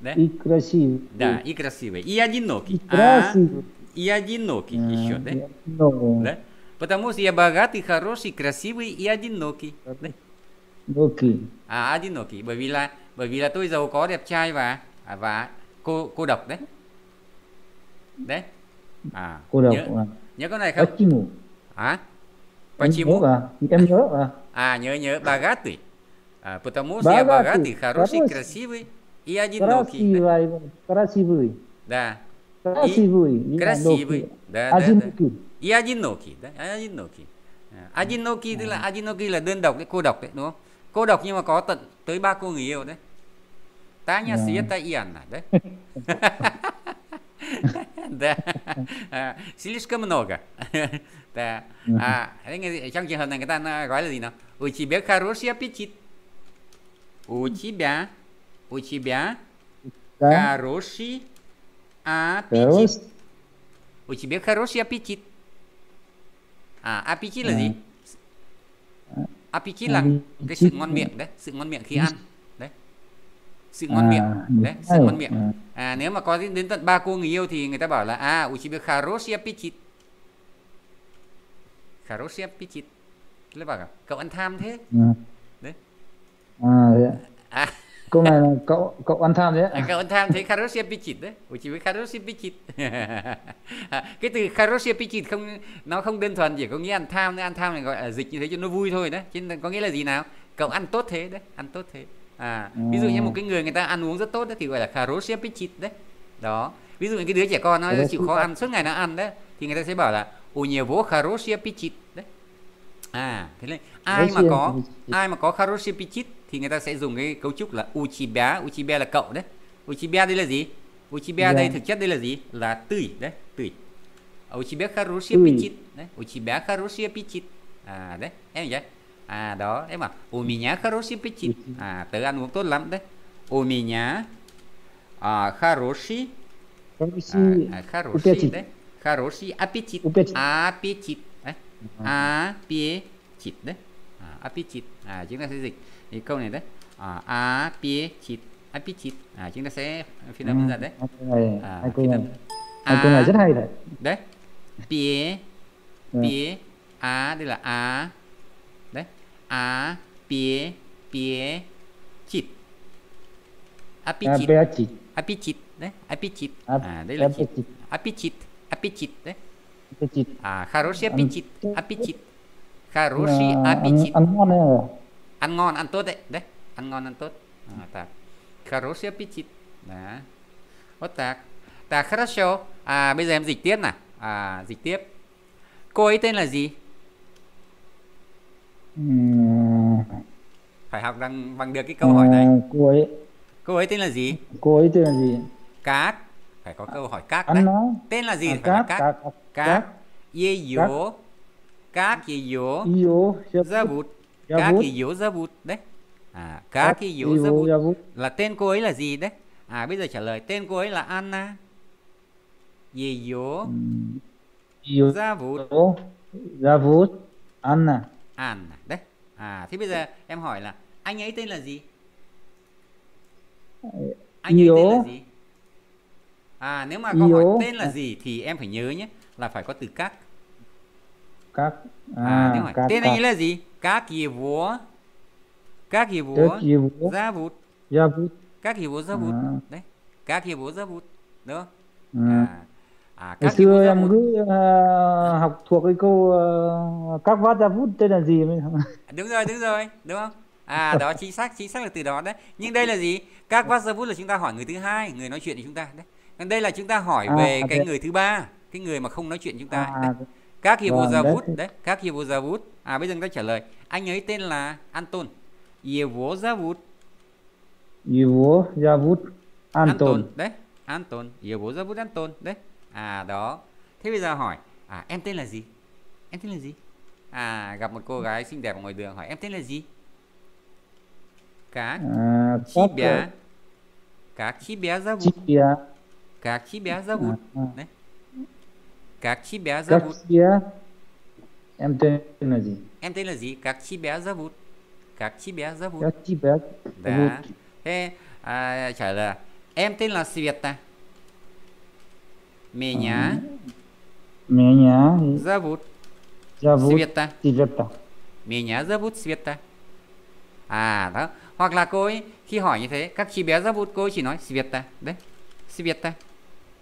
да? И красивый. Да, и красивый. И одинокий. И красивый. А, и одинокий mm, еще, да? No. да? Потому что я богатый, хороший, красивый и одинокий. Да? Одинокий. À, а, одинокий, bởi vì là bởi vì là tôi giàu có, đẹp trai và và cô cô độc đấy. Đấy. À, cô độc. Nhớ, cái này không? Почему? À? А? Почему? Em nhớ à. nhớ богатый. А, потому что я богатый, хороший, красивый и одинокий. Красивый, красивый. Да. Красивый. И красивый. Да, одинокий. Да, да. И одинокий. Да? Одинокий. Adinoki tức là Adinoki là đơn độc đấy, cô độc đấy, đúng không? Cô độc nhưng mà có tận tới ba cô người yêu đấy. Ta nhà sĩ ta ian đấy. Да. Слишком много. Да. А, trong trường hợp này người ta gọi là gì nào? У тебя хороший аппетит. У тебя. У тебя. Хороший Аппетит. У тебя хороший аппетит. À, appetit là gì? Appetit là cái sự ngon miệng đấy, sự ngon miệng khi ăn. Đấy. Sự ngon miệng, đấy, sự ngon miệng. À nếu mà có đến, đến tận ba cô người yêu thì người ta bảo là à у тебя хороший аппетит. Хороший аппетит. Lấy bảo cậu ăn tham thế. Ừ. Đấy. À, dạ. à cô này là cậu cậu ăn tham đấy à, cậu ăn tham thấy karosia pichit đấy của chị với karosia pichit <laughs> cái từ karosia pichit không nó không đơn thuần chỉ có nghĩa ăn tham ăn tham này gọi là dịch như thế cho nó vui thôi đấy chứ có nghĩa là gì nào cậu ăn tốt thế đấy ăn tốt thế à ừ. ví dụ như một cái người người ta ăn uống rất tốt đấy thì gọi là karosia pichit đấy đó ví dụ như cái đứa trẻ con nó ừ, chịu khó ăn suốt ngày nó ăn đấy thì người ta sẽ bảo là ô nhiều него хорошая pichit đấy à thế này ai mà có ai mà có хороший pichit thì người ta sẽ dùng cái cấu trúc là Uchibe Uchibe là cậu đấy Uchibe đây là gì Uchibe yeah. Dạ. đây thực chất đây là gì là tươi đấy tươi à, Uchibe Karushia Pichit đấy Uchibe Karushia Pichit à đấy em vậy à đó em à u меня хороший аппетит à tớ ăn uống tốt lắm đấy у меня à, хороший хороший à, хороший à, đấy хороший аппетит аппетит đấy аппетит à. đấy аппетит à chúng ta sẽ dịch thì câu này đấy à, appetit appetit à, chúng ta sẽ phiên âm ra đấy à, phiên âm à, câu này rất hay đấy đấy pie pie á đây là á đấy á pie pie chít appetit appetit đấy appetit à đây là chít appetit аппетит, да? Аппетит. А, хороший аппетит, аппетит. Хороший аппетит. ăn ngon ăn tốt đấy đấy ăn ngon ăn tốt à, так хороший аппетит đó вот так так karosio à bây giờ em dịch tiếp nè à dịch tiếp cô ấy tên là gì phải học bằng bằng được cái câu hỏi à, này cô ấy cô ấy tên là gì cô ấy tên là gì các phải có câu hỏi các đấy tên là gì à, phải là các các ye yo các ye yo zavut Kaki Yozabut đấy à Kaki Yozabut là tên cô ấy là gì đấy à bây giờ trả lời tên cô ấy là Anna Yeyo Yozabut Yozabut Anna Anna đấy à thế bây giờ em hỏi là anh ấy tên là gì anh ấy tên là gì à nếu mà có hỏi tên là gì thì em phải nhớ nhé là phải có từ các các à, à nếu hỏi các, tên các. anh ấy là gì các его? Как его? Как его? Зовут. Зовут. Как его зовут? À. Đấy. các его зовут? Đúng không? À. À, à các xưa em cứ à, học thuộc cái câu à, các vát ra vút tên là gì đúng rồi đúng rồi đúng không à đó chính xác chính xác là từ đó đấy nhưng đây là gì các vát ra vút là chúng ta hỏi người thứ hai người nói chuyện với chúng ta đấy còn đây là chúng ta hỏi về cái người thứ ba cái người mà không nói chuyện chúng ta các hiệp vô ra vút đấy các hiệp vô ra vút à bây giờ chúng ta trả lời anh ấy tên là Anton. Его зовут. Его зовут Anton. Anton. Đấy, Anton. Его зовут Anton. Đấy. À đó. Thế bây giờ hỏi, à em tên là gì? Em tên là gì? À gặp một cô gái xinh đẹp ở ngoài đường hỏi em tên là gì? cá à, тебя? Как тебя cá Тебя. Как тебя зовут? Đấy. cá тебя зовут? Как тебя? Em tên là gì? em tên là gì các chi bé ra vụt các chi bé ra vụt các chi bé dạ thế à, trả lời em tên là Sveta меня меня зовут зовут Света Света меня зовут Света à đó hoặc là cô ấy khi hỏi như thế các chị bé ra vụt cô ấy chỉ nói Sveta đấy Sveta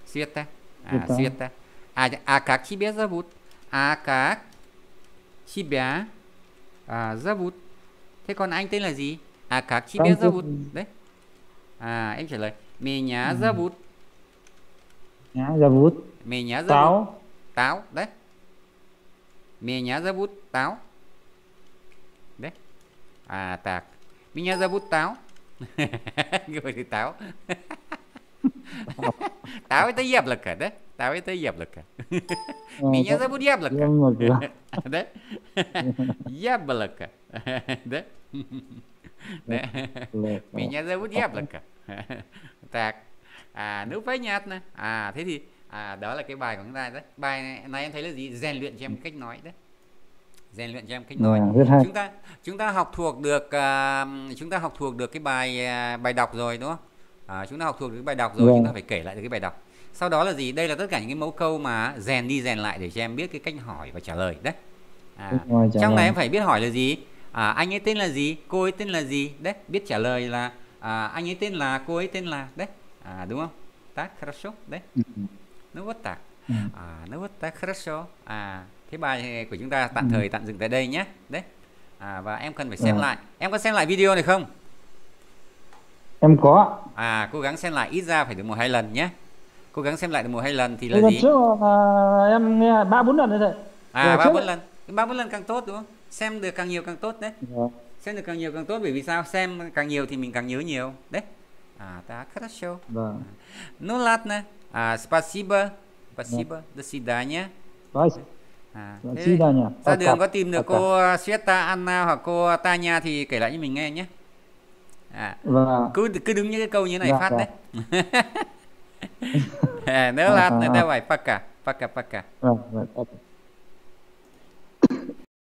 Sveta à Sveta à, dạ, à các chị bé ra vụt à các Chi bé à, ra vụt. Thế còn anh tên là gì? À các chi bé ra vụt. Đấy. À em trả lời. Mì nhá ừ. ra Nhá ra vụt. Mì nhá ra Táo. Táo. Đấy. Mì nhá ra vụt. Táo. Đấy. À tạc. Mì nhá ra vụt táo. <laughs> Người thì táo. <laughs> <laughs> táo это cả đấy. Того это яблоко. Меня зовут яблоко. Да? Яблоко. Да? Меня зовут яблоко. Так. À, nếu phải nhạt nè à thế thì à, đó là cái bài của chúng ta đấy bài này, em thấy là gì rèn luyện cho em cách nói đấy rèn luyện cho em cách dạ, nói à, chúng ta chúng ta học thuộc được uh, chúng ta học thuộc được cái bài uh, bài đọc rồi đúng không à, chúng ta học thuộc được cái bài đọc rồi yeah. Dạ. chúng ta phải kể lại được cái bài đọc sau đó là gì đây là tất cả những cái mẫu câu mà rèn đi rèn lại để cho em biết cái cách hỏi và trả lời đấy à, rồi, trong này em phải biết hỏi là gì à, anh ấy tên là gì cô ấy tên là gì đấy biết trả lời là à, anh ấy tên là cô ấy tên là đấy à, đúng không так хорошо đấy ну вот так à, ну вот так хорошо à thế bài của chúng ta tạm ừ. thời tạm dừng tại đây nhé đấy à, và em cần phải xem à. lại em có xem lại video này không em có à cố gắng xem lại ít ra phải được một hai lần nhé cố gắng xem lại được một hai lần thì là lần gì trước là em nghe ba bốn lần đấy à ba bốn lần ba bốn lần càng tốt đúng không xem được càng nhiều càng tốt đấy yeah. Dạ. xem được càng nhiều càng tốt bởi vì sao xem càng nhiều thì mình càng nhớ nhiều đấy à ta хорошо да. ну ладно а, спасибо спасибо да. до свидания À, thế Chị ra đường có tìm được cô Sveta Anna hoặc cô Tanya thì kể lại cho mình nghe nhé. À, vâng. cứ cứ đứng những cái câu như này dạ, phát dạ. đấy. <laughs> <laughs> Ну ладно, давай, пока. Пока-пока.